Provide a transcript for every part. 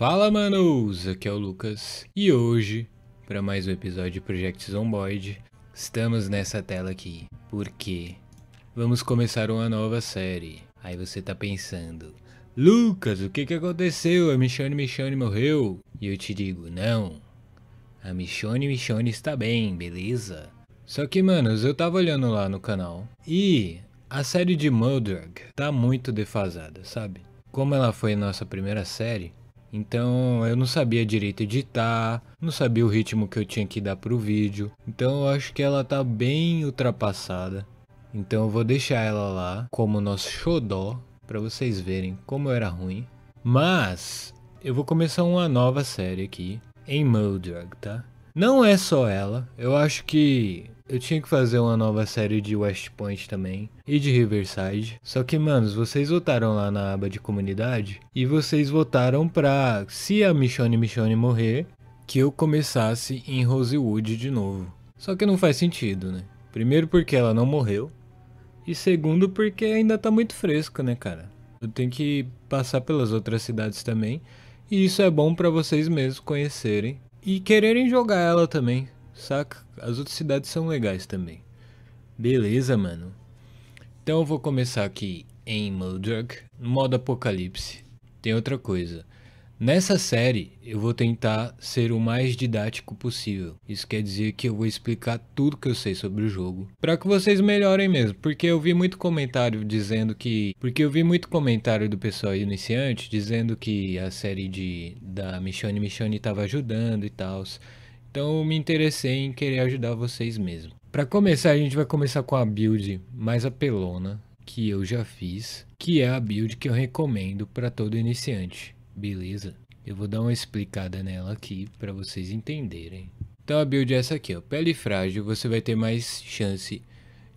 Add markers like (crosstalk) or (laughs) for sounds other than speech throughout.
Fala manos, aqui é o Lucas e hoje, para mais um episódio de Project Zomboid, estamos nessa tela aqui porque vamos começar uma nova série. Aí você tá pensando, Lucas, o que que aconteceu? A Michonne Michonne morreu? E eu te digo, não, a Michonne Michonne está bem, beleza? Só que manos, eu tava olhando lá no canal e a série de Murdoch tá muito defasada, sabe? Como ela foi nossa primeira série, então eu não sabia direito editar, não sabia o ritmo que eu tinha que dar pro vídeo. Então eu acho que ela tá bem ultrapassada. Então eu vou deixar ela lá como nosso xodó para vocês verem como eu era ruim. Mas eu vou começar uma nova série aqui em Mildred, tá? Não é só ela, eu acho que eu tinha que fazer uma nova série de West Point também e de Riverside. Só que, manos, vocês votaram lá na aba de comunidade e vocês votaram pra se a Michonne Michonne morrer, que eu começasse em Rosewood de novo. Só que não faz sentido, né? Primeiro porque ela não morreu e segundo porque ainda tá muito fresco, né, cara? Eu tenho que passar pelas outras cidades também e isso é bom para vocês mesmos conhecerem e quererem jogar ela também saca? As outras cidades são legais também. Beleza, mano. Então eu vou começar aqui em no modo apocalipse. Tem outra coisa. Nessa série, eu vou tentar ser o mais didático possível. Isso quer dizer que eu vou explicar tudo que eu sei sobre o jogo, para que vocês melhorem mesmo, porque eu vi muito comentário dizendo que, porque eu vi muito comentário do pessoal iniciante dizendo que a série de da Michonne Michonne estava ajudando e tal. Então eu me interessei em querer ajudar vocês mesmo. Para começar, a gente vai começar com a build mais apelona que eu já fiz, que é a build que eu recomendo para todo iniciante, beleza? Eu vou dar uma explicada nela aqui para vocês entenderem. Então a build é essa aqui, ó. Pele frágil, você vai ter mais chance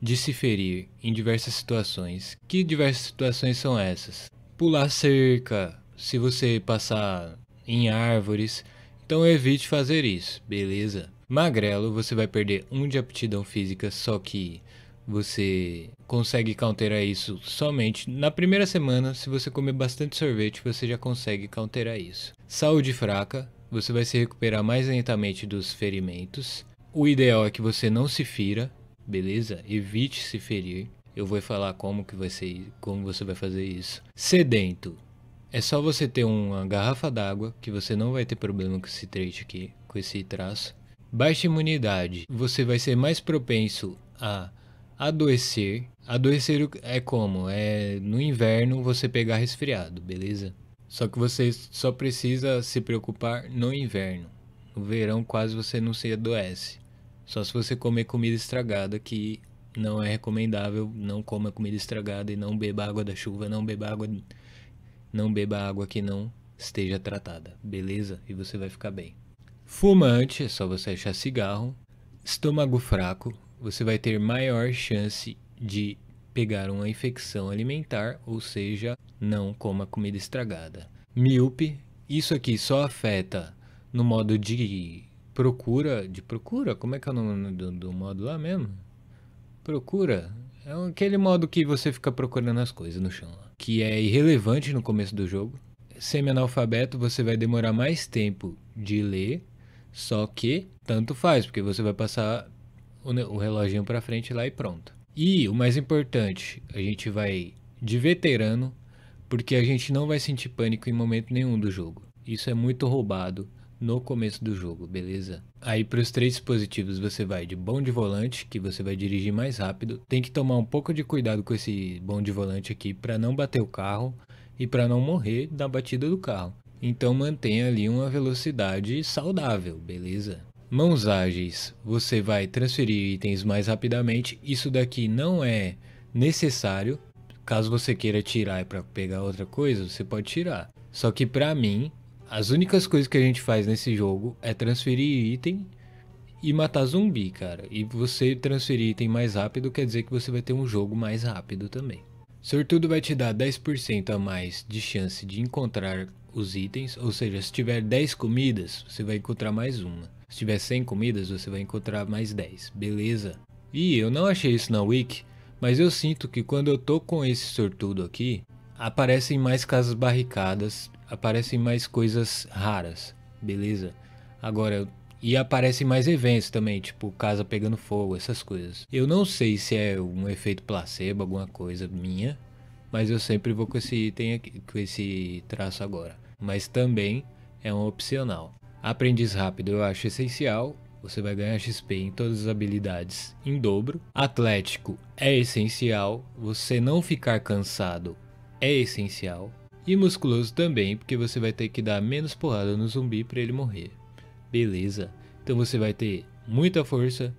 de se ferir em diversas situações. Que diversas situações são essas? Pular cerca, se você passar em árvores, então evite fazer isso, beleza? Magrelo, você vai perder um de aptidão física, só que você consegue counterar isso somente na primeira semana. Se você comer bastante sorvete, você já consegue counterar isso. Saúde fraca, você vai se recuperar mais lentamente dos ferimentos. O ideal é que você não se fira, beleza? Evite se ferir. Eu vou falar como que vai ser, como você vai fazer isso. Sedento. É só você ter uma garrafa d'água, que você não vai ter problema com esse trecho aqui, com esse traço. Baixa imunidade, você vai ser mais propenso a adoecer. Adoecer é como? É no inverno você pegar resfriado, beleza? Só que você só precisa se preocupar no inverno. No verão quase você não se adoece. Só se você comer comida estragada, que não é recomendável. Não coma comida estragada e não beba água da chuva, não beba água não beba água que não esteja tratada, beleza? E você vai ficar bem. Fumante, é só você achar cigarro. Estômago fraco, você vai ter maior chance de pegar uma infecção alimentar, ou seja, não coma comida estragada. Míope, isso aqui só afeta no modo de procura, de procura, como é que é o nome do, do modo lá mesmo? Procura, é aquele modo que você fica procurando as coisas no chão lá que é irrelevante no começo do jogo. Semi-analfabeto, você vai demorar mais tempo de ler, só que tanto faz, porque você vai passar o, o reloginho para frente lá e pronto. E o mais importante, a gente vai de veterano, porque a gente não vai sentir pânico em momento nenhum do jogo. Isso é muito roubado no começo do jogo, beleza? Aí para os três dispositivos você vai de bom de volante, que você vai dirigir mais rápido. Tem que tomar um pouco de cuidado com esse bom de volante aqui para não bater o carro e para não morrer da batida do carro. Então mantenha ali uma velocidade saudável, beleza? Mãos ágeis, você vai transferir itens mais rapidamente. Isso daqui não é necessário. Caso você queira tirar para pegar outra coisa, você pode tirar. Só que para mim, as únicas coisas que a gente faz nesse jogo é transferir item e matar zumbi, cara. E você transferir item mais rápido quer dizer que você vai ter um jogo mais rápido também. Sortudo vai te dar 10% a mais de chance de encontrar os itens, ou seja, se tiver 10 comidas, você vai encontrar mais uma. Se tiver 100 comidas, você vai encontrar mais 10, beleza? E eu não achei isso na wiki, mas eu sinto que quando eu tô com esse sortudo aqui, aparecem mais casas barricadas aparecem mais coisas raras, beleza? Agora, e aparecem mais eventos também, tipo casa pegando fogo, essas coisas. Eu não sei se é um efeito placebo, alguma coisa minha, mas eu sempre vou com esse item aqui, com esse traço agora. Mas também é um opcional. Aprendiz rápido eu acho essencial. Você vai ganhar XP em todas as habilidades em dobro. Atlético é essencial. Você não ficar cansado é essencial. E musculoso também, porque você vai ter que dar menos porrada no zumbi para ele morrer. Beleza. Então você vai ter muita força,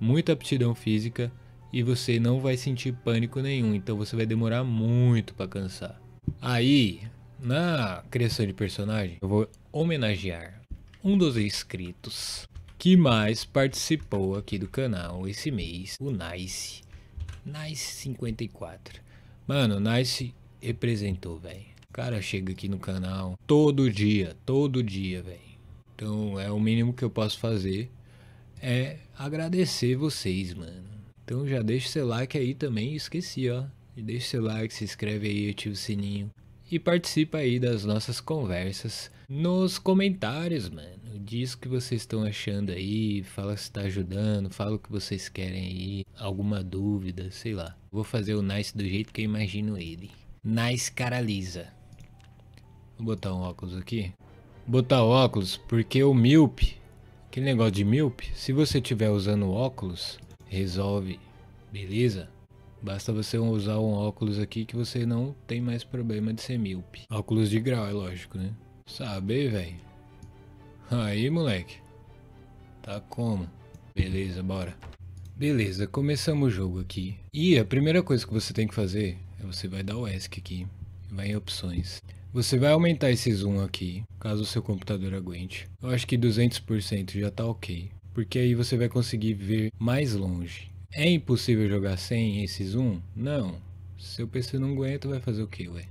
muita aptidão física e você não vai sentir pânico nenhum, então você vai demorar muito para cansar. Aí, na criação de personagem, eu vou homenagear um dos inscritos que mais participou aqui do canal esse mês, o Nice. Nice 54. Mano, Nice representou, velho cara chega aqui no canal todo dia, todo dia, velho. Então é o mínimo que eu posso fazer é agradecer vocês, mano. Então já deixa seu like aí também, esqueci, ó. Deixa seu like, se inscreve aí, ativa o sininho e participa aí das nossas conversas nos comentários, mano. Diz o que vocês estão achando aí, fala se tá ajudando, fala o que vocês querem aí, alguma dúvida, sei lá. Vou fazer o Nice do jeito que eu imagino ele. Nice cara lisa botar um óculos aqui. Botar óculos, porque o míope, aquele negócio de míope, se você estiver usando óculos, resolve, beleza? Basta você usar um óculos aqui que você não tem mais problema de ser míope. Óculos de grau, é lógico, né? Saber, velho. Aí, moleque. Tá como? Beleza, bora. Beleza, começamos o jogo aqui. E a primeira coisa que você tem que fazer é você vai dar o ESC aqui, vai em opções. Você vai aumentar esse zoom aqui, caso o seu computador aguente. Eu acho que 200% já tá ok, porque aí você vai conseguir ver mais longe. É impossível jogar sem esse zoom? Não. Seu PC não aguenta, vai fazer o que, ué?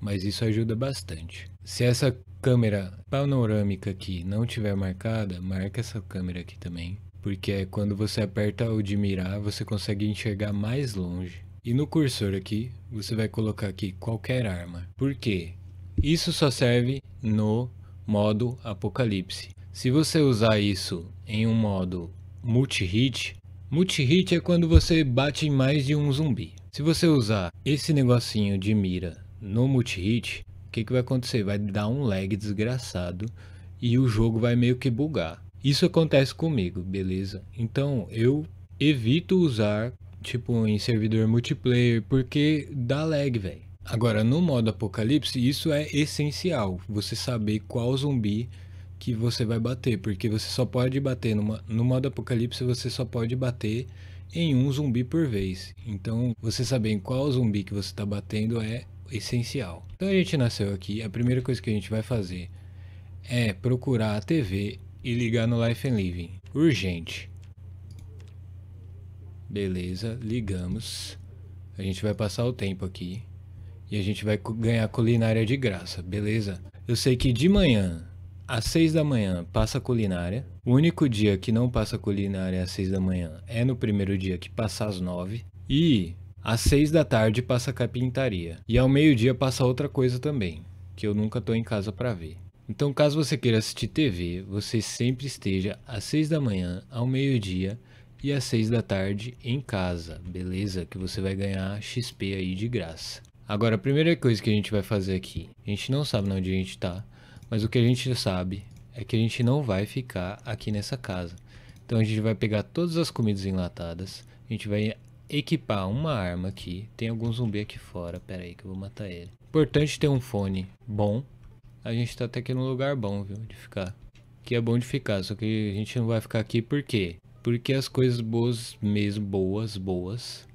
Mas isso ajuda bastante. Se essa câmera panorâmica aqui não tiver marcada, marca essa câmera aqui também. Porque é quando você aperta o de mirar, você consegue enxergar mais longe. E no cursor aqui, você vai colocar aqui qualquer arma. Por quê? Isso só serve no modo Apocalipse. Se você usar isso em um modo multi-hit, multi-hit é quando você bate em mais de um zumbi. Se você usar esse negocinho de mira no multi-hit, o que, que vai acontecer? Vai dar um lag desgraçado e o jogo vai meio que bugar. Isso acontece comigo, beleza? Então eu evito usar tipo em servidor multiplayer porque dá lag, velho. Agora, no modo apocalipse, isso é essencial. Você saber qual zumbi que você vai bater, porque você só pode bater numa, no modo apocalipse, você só pode bater em um zumbi por vez. Então, você saber em qual zumbi que você está batendo é essencial. Então, a gente nasceu aqui, a primeira coisa que a gente vai fazer é procurar a TV e ligar no Life and Living. Urgente. Beleza, ligamos. A gente vai passar o tempo aqui e a gente vai ganhar culinária de graça, beleza? Eu sei que de manhã, às 6 da manhã, passa culinária. O único dia que não passa culinária às 6 da manhã é no primeiro dia que passa às 9. E às 6 da tarde passa carpintaria. E ao meio-dia passa outra coisa também, que eu nunca tô em casa para ver. Então, caso você queira assistir TV, você sempre esteja às 6 da manhã, ao meio-dia e às 6 da tarde em casa, beleza? Que você vai ganhar XP aí de graça. Agora, a primeira coisa que a gente vai fazer aqui, a gente não sabe onde a gente está, mas o que a gente sabe é que a gente não vai ficar aqui nessa casa. Então a gente vai pegar todas as comidas enlatadas, a gente vai equipar uma arma aqui. Tem algum zumbi aqui fora, pera aí que eu vou matar ele. Importante ter um fone bom. A gente tá até aqui num lugar bom, viu, de ficar. Que é bom de ficar, só que a gente não vai ficar aqui por quê? Porque as coisas boas mesmo, boas, boas,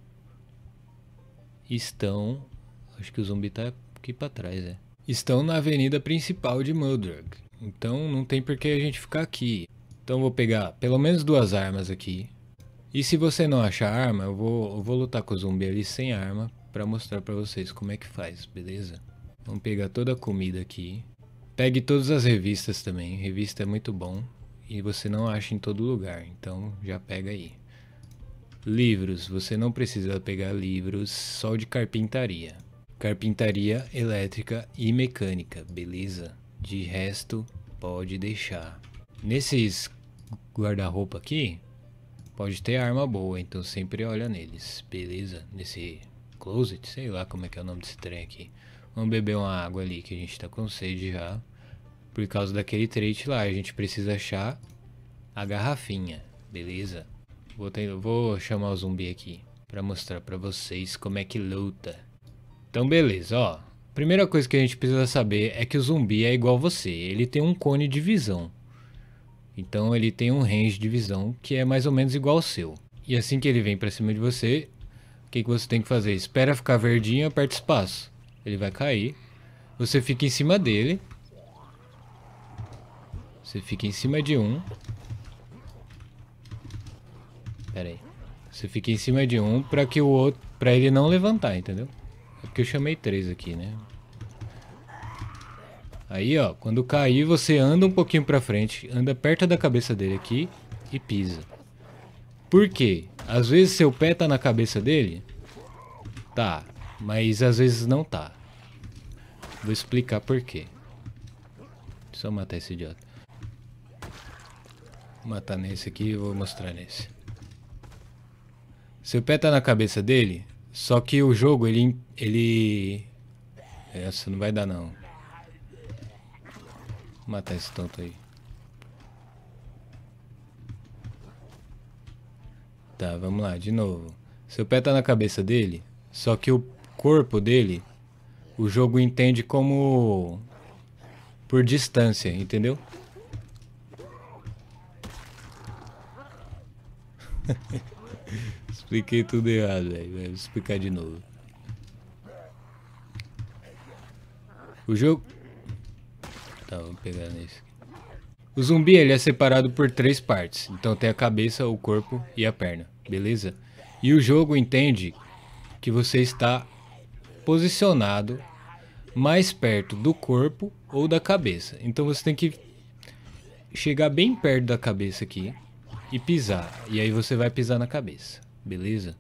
estão Acho que o zumbi tá aqui pra trás, é. Estão na avenida principal de Mudrug, Então não tem por que a gente ficar aqui. Então vou pegar pelo menos duas armas aqui. E se você não achar arma, eu vou, eu vou lutar com o zumbi ali sem arma para mostrar para vocês como é que faz, beleza? Vamos pegar toda a comida aqui. Pegue todas as revistas também, revista é muito bom. E você não acha em todo lugar, então já pega aí. Livros, você não precisa pegar livros só de carpintaria carpintaria elétrica e mecânica, beleza? De resto, pode deixar. Nesses guarda-roupa aqui, pode ter arma boa, então sempre olha neles, beleza? Nesse closet, sei lá como é que é o nome desse trem aqui. Vamos beber uma água ali que a gente tá com sede já. Por causa daquele trait lá, a gente precisa achar a garrafinha, beleza? Vou, ter, vou chamar o zumbi aqui para mostrar para vocês como é que luta. Então beleza, ó. Primeira coisa que a gente precisa saber é que o zumbi é igual você, ele tem um cone de visão. Então ele tem um range de visão que é mais ou menos igual ao seu. E assim que ele vem para cima de você, o que, que você tem que fazer? Espera ficar verdinho, aperta espaço. Ele vai cair. Você fica em cima dele. Você fica em cima de um. Pera aí. Você fica em cima de um para que o outro, para ele não levantar, entendeu? É porque eu chamei três aqui, né? Aí, ó, quando cair, você anda um pouquinho pra frente, anda perto da cabeça dele aqui e pisa. Por quê? Às vezes seu pé tá na cabeça dele? Tá, mas às vezes não tá. Vou explicar por quê. Deixa eu matar esse idiota. Vou matar nesse aqui e vou mostrar nesse. Seu pé tá na cabeça dele? Só que o jogo, ele. ele. Essa não vai dar não. Vou matar esse tonto aí. Tá, vamos lá, de novo. Seu pé tá na cabeça dele, só que o corpo dele, o jogo entende como por distância, entendeu? (laughs) Expliquei tudo errado, velho. Vou explicar de novo. O jogo... Tá, vamos pegar nesse. O zumbi, ele é separado por três partes. Então tem a cabeça, o corpo e a perna, beleza? E o jogo entende que você está posicionado mais perto do corpo ou da cabeça. Então você tem que chegar bem perto da cabeça aqui e pisar. E aí você vai pisar na cabeça beleza?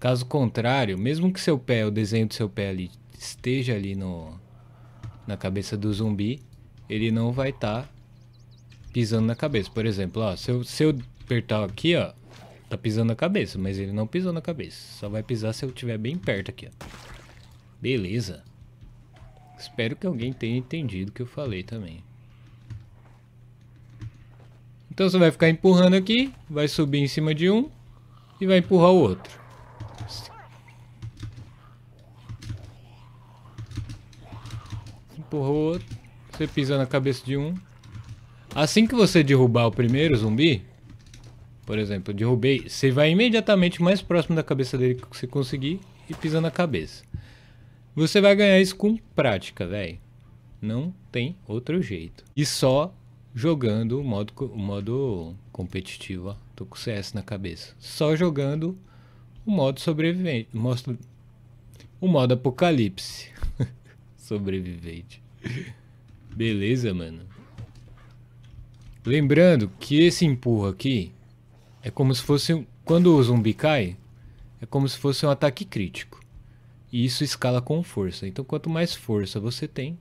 Caso contrário, mesmo que seu pé, o desenho do seu pé ali esteja ali no na cabeça do zumbi, ele não vai estar tá pisando na cabeça. Por exemplo, ó, se eu, se eu apertar aqui, ó, tá pisando na cabeça, mas ele não pisou na cabeça. Só vai pisar se eu estiver bem perto aqui, ó. Beleza. Espero que alguém tenha entendido o que eu falei também. Então você vai ficar empurrando aqui, vai subir em cima de um, e vai empurrar o outro. Empurra o outro. Você pisa na cabeça de um. Assim que você derrubar o primeiro zumbi, por exemplo, eu derrubei, você vai imediatamente mais próximo da cabeça dele que você conseguir e pisa na cabeça. Você vai ganhar isso com prática, velho. Não tem outro jeito. E só jogando o modo, o modo competitivo, ó tô com CS na cabeça. Só jogando o modo sobrevivente. Mostro o modo apocalipse. (laughs) sobrevivente. Beleza, mano. Lembrando que esse empurro aqui é como se fosse. Quando o zumbi cai, é como se fosse um ataque crítico. E isso escala com força. Então, quanto mais força você tem,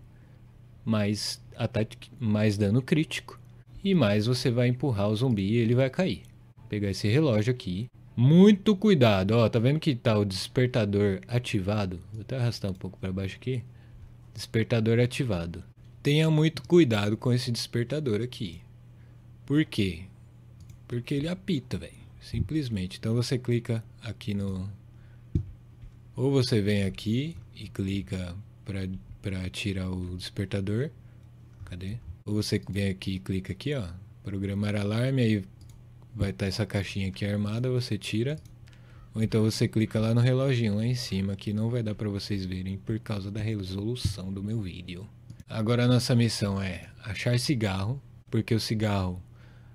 mais, ataque, mais dano crítico. E mais você vai empurrar o zumbi e ele vai cair pegar esse relógio aqui. Muito cuidado, ó, tá vendo que tá o despertador ativado? Vou até arrastar um pouco para baixo aqui. Despertador ativado. Tenha muito cuidado com esse despertador aqui. Por quê? Porque ele apita, velho. Simplesmente. Então você clica aqui no ou você vem aqui e clica para tirar o despertador. Cadê? Ou você vem aqui e clica aqui, ó, programar alarme, aí vai estar tá essa caixinha aqui armada, você tira. Ou então você clica lá no reloginho lá em cima, que não vai dar para vocês verem por causa da resolução do meu vídeo. Agora a nossa missão é achar cigarro, porque o cigarro,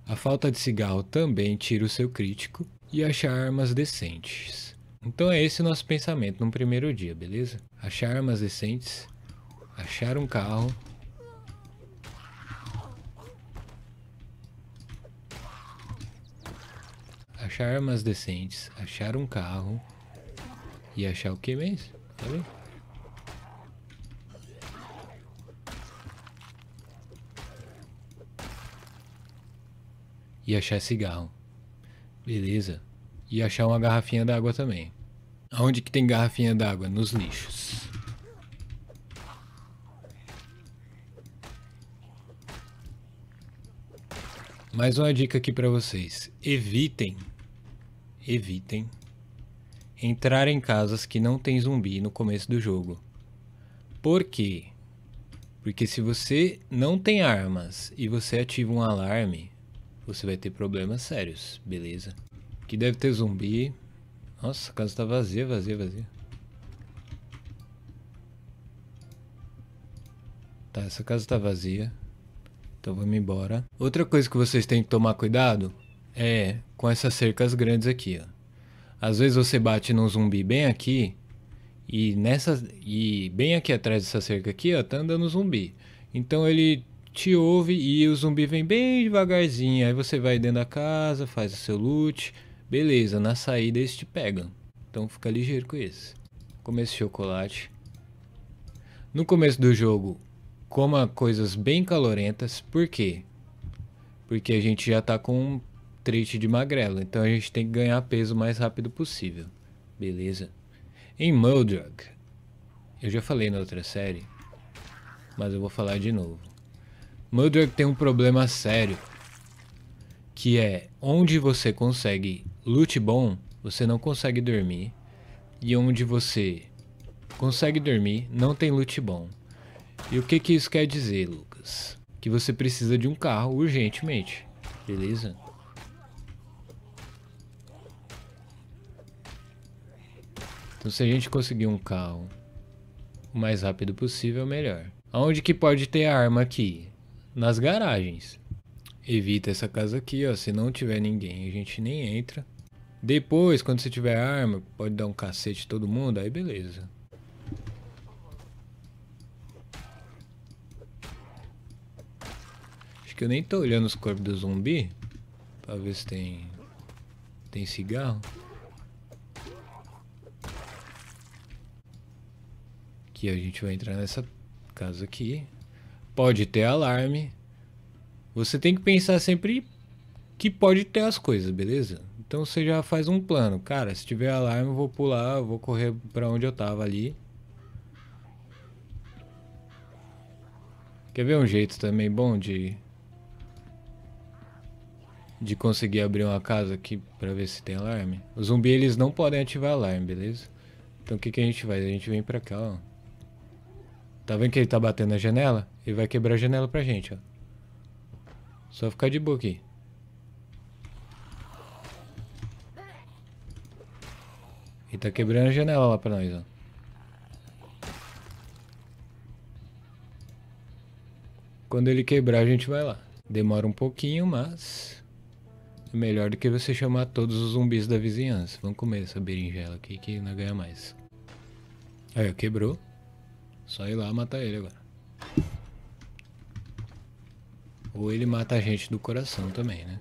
a falta de cigarro também tira o seu crítico, e achar armas decentes. Então é esse o nosso pensamento no primeiro dia, beleza? Achar armas decentes, achar um carro achar armas decentes, achar um carro e achar o que mesmo? Tá vendo? E achar cigarro. Beleza. E achar uma garrafinha d'água também. Aonde que tem garrafinha d'água? Nos lixos. Mais uma dica aqui para vocês. Evitem evitem entrar em casas que não tem zumbi no começo do jogo. Por quê? Porque se você não tem armas e você ativa um alarme, você vai ter problemas sérios, beleza? Aqui deve ter zumbi. Nossa, a casa tá vazia, vazia, vazia. Tá, essa casa tá vazia. Então vamos embora. Outra coisa que vocês têm que tomar cuidado é, com essas cercas grandes aqui, ó. Às vezes você bate num zumbi bem aqui e nessa e bem aqui atrás dessa cerca aqui, ó, tá andando um zumbi. Então ele te ouve e o zumbi vem bem devagarzinho. Aí você vai dentro da casa, faz o seu loot, beleza. Na saída eles te pegam. Então fica ligeiro com isso. Come esse chocolate. No começo do jogo, coma coisas bem calorentas. Por quê? Porque a gente já tá com triste de magrelo, então a gente tem que ganhar peso o mais rápido possível. Beleza. Em Muldrug, eu já falei na outra série, mas eu vou falar de novo. Muldrug tem um problema sério, que é onde você consegue loot bom, você não consegue dormir, e onde você consegue dormir, não tem loot bom. E o que, que isso quer dizer, Lucas? Que você precisa de um carro urgentemente, beleza? Então se a gente conseguir um carro o mais rápido possível, é melhor. Aonde que pode ter arma aqui? Nas garagens. Evita essa casa aqui, ó. Se não tiver ninguém, a gente nem entra. Depois, quando você tiver arma, pode dar um cacete em todo mundo, aí beleza. Acho que eu nem tô olhando os corpos do zumbi. Pra ver se tem... Tem cigarro. a gente vai entrar nessa casa aqui. Pode ter alarme. Você tem que pensar sempre que pode ter as coisas, beleza? Então você já faz um plano. Cara, se tiver alarme, eu vou pular, eu vou correr para onde eu tava ali. Quer ver um jeito também bom de de conseguir abrir uma casa aqui para ver se tem alarme? Os zumbi eles não podem ativar alarme, beleza? Então o que que a gente faz? A gente vem para cá, ó. Tá vendo que ele tá batendo na janela? Ele vai quebrar a janela pra gente, ó. Só ficar de boa aqui. Ele tá quebrando a janela lá pra nós, ó. Quando ele quebrar, a gente vai lá. Demora um pouquinho, mas... É melhor do que você chamar todos os zumbis da vizinhança. Vamos comer essa berinjela aqui que não ganha mais. Aí, ó, quebrou. Só ir lá matar ele agora. Ou ele mata a gente do coração também, né?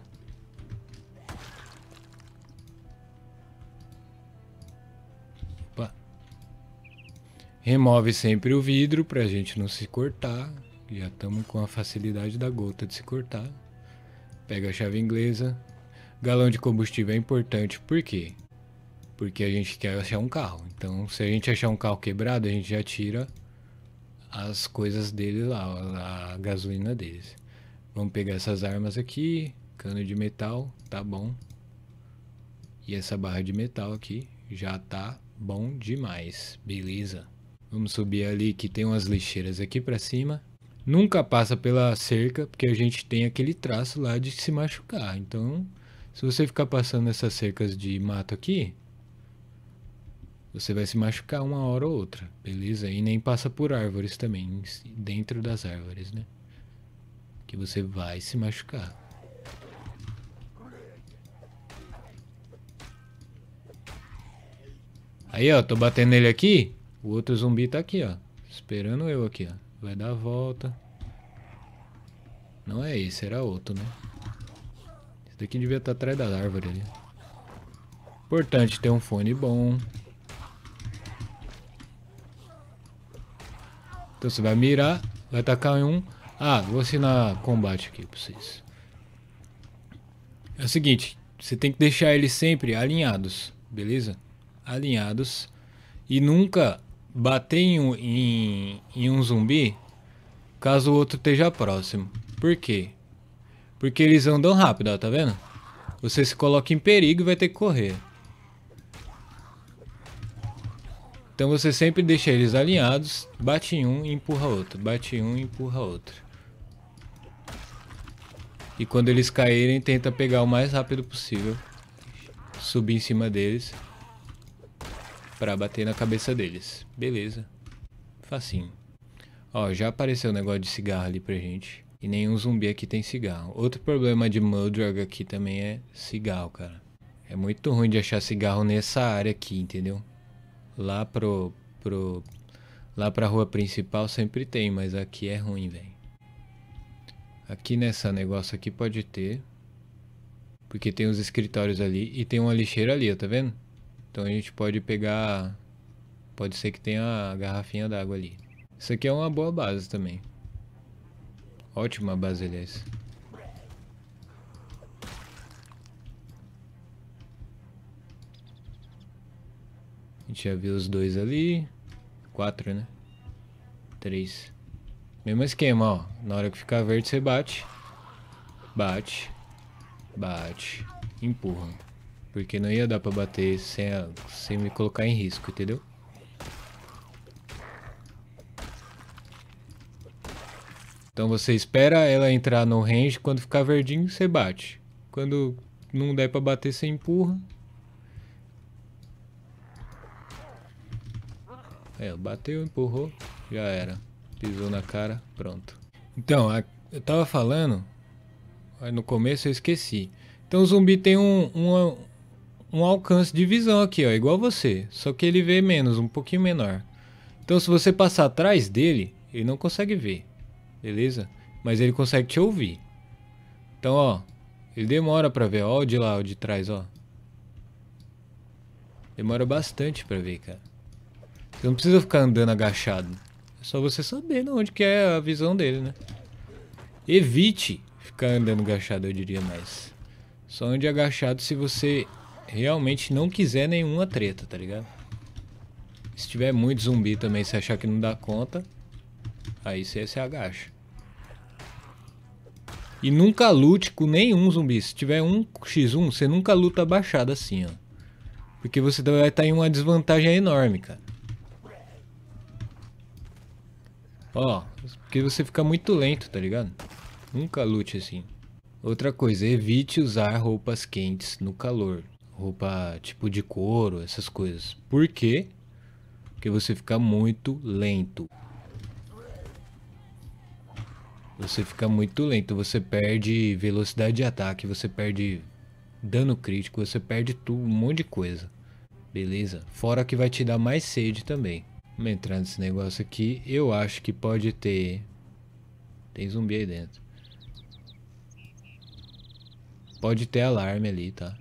Opa. Remove sempre o vidro pra gente não se cortar. Já estamos com a facilidade da gota de se cortar. Pega a chave inglesa. Galão de combustível é importante, por quê? Porque a gente quer achar um carro. Então, se a gente achar um carro quebrado, a gente já tira as coisas dele lá, a gasolina deles. Vamos pegar essas armas aqui, cano de metal, tá bom. E essa barra de metal aqui já tá bom demais, beleza. Vamos subir ali que tem umas lixeiras aqui pra cima. Nunca passa pela cerca, porque a gente tem aquele traço lá de se machucar. Então, se você ficar passando essas cercas de mato aqui, você vai se machucar uma hora ou outra, beleza? E nem passa por árvores também, dentro das árvores, né? Que você vai se machucar. Aí, ó, tô batendo nele aqui. O outro zumbi tá aqui, ó. Esperando eu aqui, ó. Vai dar a volta. Não é esse, era outro, né? Esse daqui devia estar tá atrás da árvore ali. Importante ter um fone bom. Então você vai mirar, vai atacar em um. Ah, vou assinar combate aqui pra vocês. É o seguinte, você tem que deixar eles sempre alinhados, beleza? Alinhados. E nunca bater em, em, em um zumbi caso o outro esteja próximo. Por quê? Porque eles andam rápido, ó, tá vendo? Você se coloca em perigo e vai ter que correr. Então você sempre deixa eles alinhados, bate em um e empurra outro, bate em um e empurra outro. E quando eles caírem, tenta pegar o mais rápido possível, subir em cima deles para bater na cabeça deles. Beleza. Facinho. Ó, já apareceu um negócio de cigarro ali pra gente. E nenhum zumbi aqui tem cigarro. Outro problema de Muldrug aqui também é cigarro, cara. É muito ruim de achar cigarro nessa área aqui, entendeu? Lá pro, pro lá pra rua principal sempre tem, mas aqui é ruim, velho. Aqui nessa negócio aqui pode ter. Porque tem os escritórios ali e tem uma lixeira ali, tá vendo? Então a gente pode pegar Pode ser que tenha a garrafinha d'água ali. Isso aqui é uma boa base também. Ótima base, aliás. A gente já viu os dois ali. Quatro, né? Três. Mesmo esquema, ó. Na hora que ficar verde, você bate. Bate. Bate. Empurra. Porque não ia dar pra bater sem, a, sem me colocar em risco, entendeu? Então você espera ela entrar no range, quando ficar verdinho você bate. Quando não der para bater você empurra, É, bateu, empurrou, já era. Pisou na cara, pronto. Então, a, eu tava falando, no começo eu esqueci. Então o zumbi tem um, um, um alcance de visão aqui, ó, igual você. Só que ele vê menos, um pouquinho menor. Então se você passar atrás dele, ele não consegue ver, beleza? Mas ele consegue te ouvir. Então, ó, ele demora pra ver, ó, o de lá, o de trás, ó. Demora bastante pra ver, cara. Você não precisa ficar andando agachado. É só você saber de onde que é a visão dele, né? Evite ficar andando agachado, eu diria mais. Só ande agachado se você realmente não quiser nenhuma treta, tá ligado? Se tiver muito zumbi também, se achar que não dá conta, aí você se agacha. E nunca lute com nenhum zumbi. Se tiver um x1, você nunca luta abaixado assim, ó. Porque você vai estar em uma desvantagem enorme, cara. Ó, porque você fica muito lento, tá ligado? Nunca lute assim. Outra coisa, evite usar roupas quentes no calor. Roupa tipo de couro, essas coisas. Por quê? Porque você fica muito lento. Você fica muito lento, você perde velocidade de ataque, você perde dano crítico, você perde tudo, um monte de coisa. Beleza? Fora que vai te dar mais sede também. Vamos entrar nesse negócio aqui. Eu acho que pode ter... Tem zumbi aí dentro. Pode ter alarme ali, tá?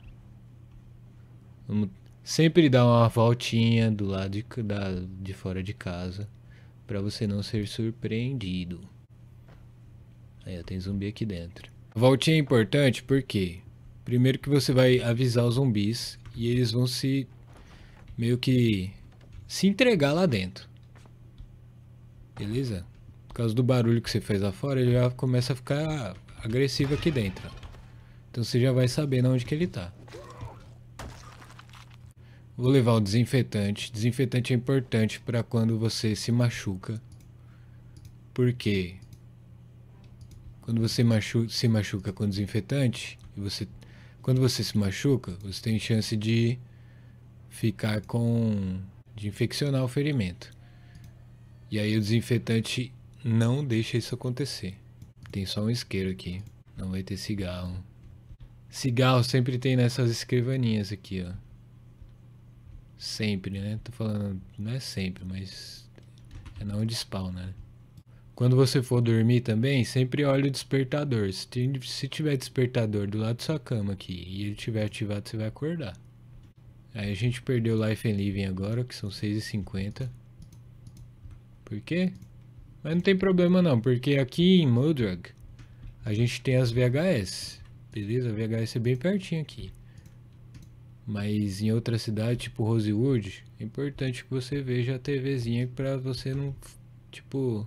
Vamos sempre dar uma voltinha do lado de, da, de fora de casa. Pra você não ser surpreendido. Aí, ó, tem zumbi aqui dentro. Voltinha é importante porque... Primeiro que você vai avisar os zumbis. E eles vão se... Meio que se entregar lá dentro. Beleza? Por causa do barulho que você fez lá fora, ele já começa a ficar agressivo aqui dentro. Então você já vai sabendo onde que ele está. Vou levar o desinfetante. Desinfetante é importante para quando você se machuca. Porque quando você machu se machuca com desinfetante, você, quando você se machuca, você tem chance de ficar com de infeccionar o ferimento. E aí o desinfetante não deixa isso acontecer. Tem só um isqueiro aqui, não vai ter cigarro. Cigarro sempre tem nessas escrivaninhas aqui, ó. Sempre, né? Tô falando, não é sempre, mas é na onde spawna, né? Quando você for dormir também, sempre olhe o despertador. Se, tiver despertador do lado da sua cama aqui e ele tiver ativado, você vai acordar. Aí a gente perdeu Life and Living agora, que são 6,50. Por quê? Mas não tem problema não, porque aqui em Mudrug a gente tem as VHS. Beleza? A VHS é bem pertinho aqui. Mas em outra cidade, tipo Rosewood, é importante que você veja a TVzinha pra você não, tipo,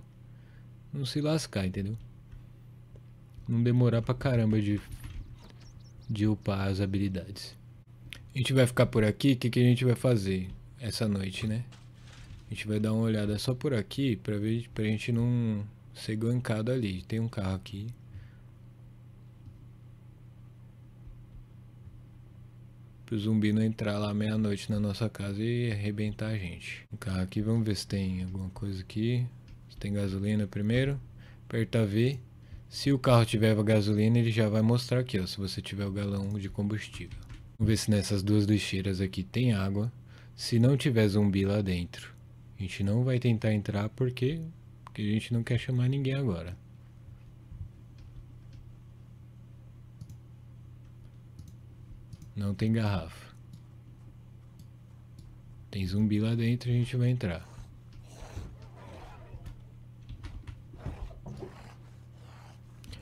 não se lascar, entendeu? Não demorar pra caramba de, de upar as habilidades a gente vai ficar por aqui, o que, que a gente vai fazer essa noite, né? A gente vai dar uma olhada só por aqui pra, ver, pra gente não ser gankado ali. Tem um carro aqui. pro zumbi não entrar lá meia-noite na nossa casa e arrebentar a gente. O carro aqui, vamos ver se tem alguma coisa aqui. Se tem gasolina primeiro. Aperta V. Se o carro tiver gasolina, ele já vai mostrar aqui, ó, se você tiver o galão de combustível. Vamos ver se nessas duas lixeiras aqui tem água. Se não tiver zumbi lá dentro, a gente não vai tentar entrar porque, porque a gente não quer chamar ninguém agora. Não tem garrafa. Tem zumbi lá dentro, a gente vai entrar.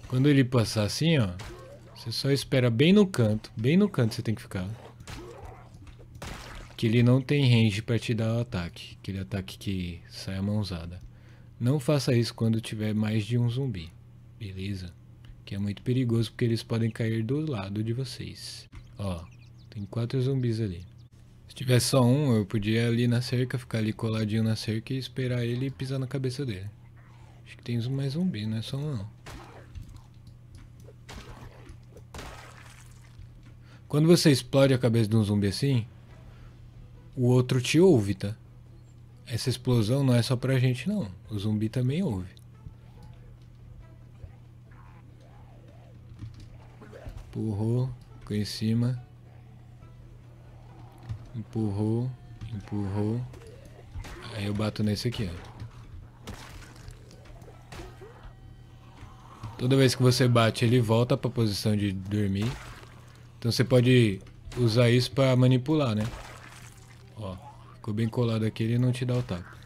Quando ele passar assim, ó, você só espera bem no canto. Bem no canto você tem que ficar. Que ele não tem range pra te dar o ataque. Aquele ataque que sai a mãozada. Não faça isso quando tiver mais de um zumbi. Beleza? Que é muito perigoso porque eles podem cair do lado de vocês. Ó, tem quatro zumbis ali. Se tivesse só um, eu podia ali na cerca, ficar ali coladinho na cerca e esperar ele pisar na cabeça dele. Acho que tem mais zumbi, não é só um não. Quando você explode a cabeça de um zumbi assim, o outro te ouve, tá? Essa explosão não é só pra gente, não. O zumbi também ouve. Empurrou, ficou em cima. Empurrou, empurrou. Aí eu bato nesse aqui, ó. Toda vez que você bate, ele volta pra posição de dormir. Então você pode usar isso para manipular, né? Ó, ficou bem colado aqui, ele não te dá o tapa.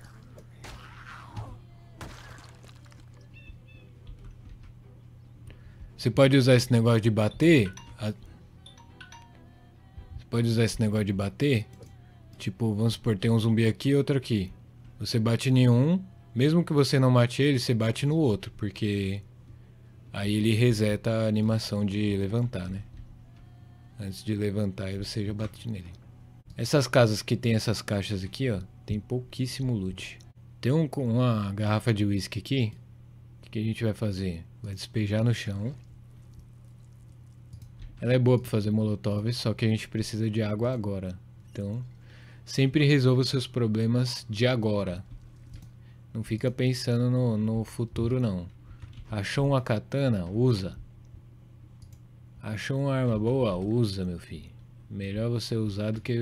Você pode usar esse negócio de bater. A... Você pode usar esse negócio de bater. Tipo, vamos supor, tem um zumbi aqui e outro aqui. Você bate em um, mesmo que você não mate ele, você bate no outro, porque aí ele reseta a animação de levantar, né? antes de levantar e você já bate nele. Essas casas que tem essas caixas aqui, ó, tem pouquíssimo loot. Tem um, uma garrafa de whisky aqui. O que, a gente vai fazer? Vai despejar no chão. Ela é boa para fazer molotovs, só que a gente precisa de água agora. Então, sempre resolva seus problemas de agora. Não fica pensando no, no futuro, não. Achou uma katana? Usa. Achou uma arma boa? Usa, meu filho. Melhor você usar do que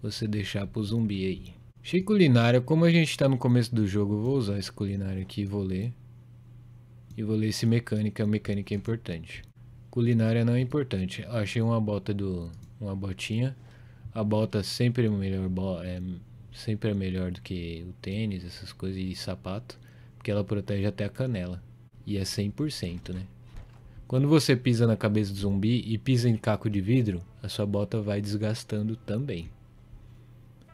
você deixar pro zumbi aí. Achei culinária. Como a gente tá no começo do jogo, eu vou usar esse culinário aqui e vou ler. E vou ler esse mecânica. Mecânica é importante. Culinária não é importante. Achei uma bota do... Uma botinha. A bota sempre é melhor... É, sempre é melhor do que o tênis, essas coisas e sapato. Porque ela protege até a canela. E é 100%, né? Quando você pisa na cabeça do zumbi e pisa em caco de vidro, a sua bota vai desgastando também.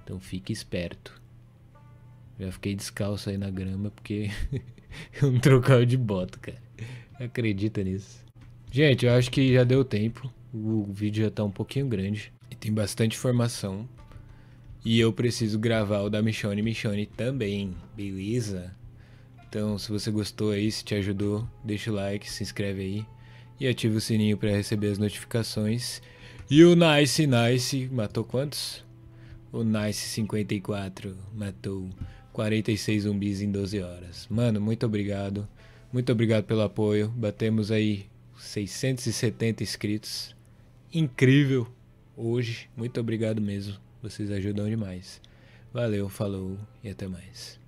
Então fique esperto. Já fiquei descalço aí na grama porque eu não trocava de bota, cara. Acredita nisso. Gente, eu acho que já deu tempo. O vídeo já tá um pouquinho grande. E tem bastante informação. E eu preciso gravar o da Michone Michone também, beleza? Então, se você gostou aí, se te ajudou, deixa o like, se inscreve aí e ative o sininho para receber as notificações. E o Nice Nice matou quantos? O Nice 54 matou 46 zumbis em 12 horas. Mano, muito obrigado. Muito obrigado pelo apoio. Batemos aí 670 inscritos. Incrível hoje. Muito obrigado mesmo. Vocês ajudam demais. Valeu, falou e até mais.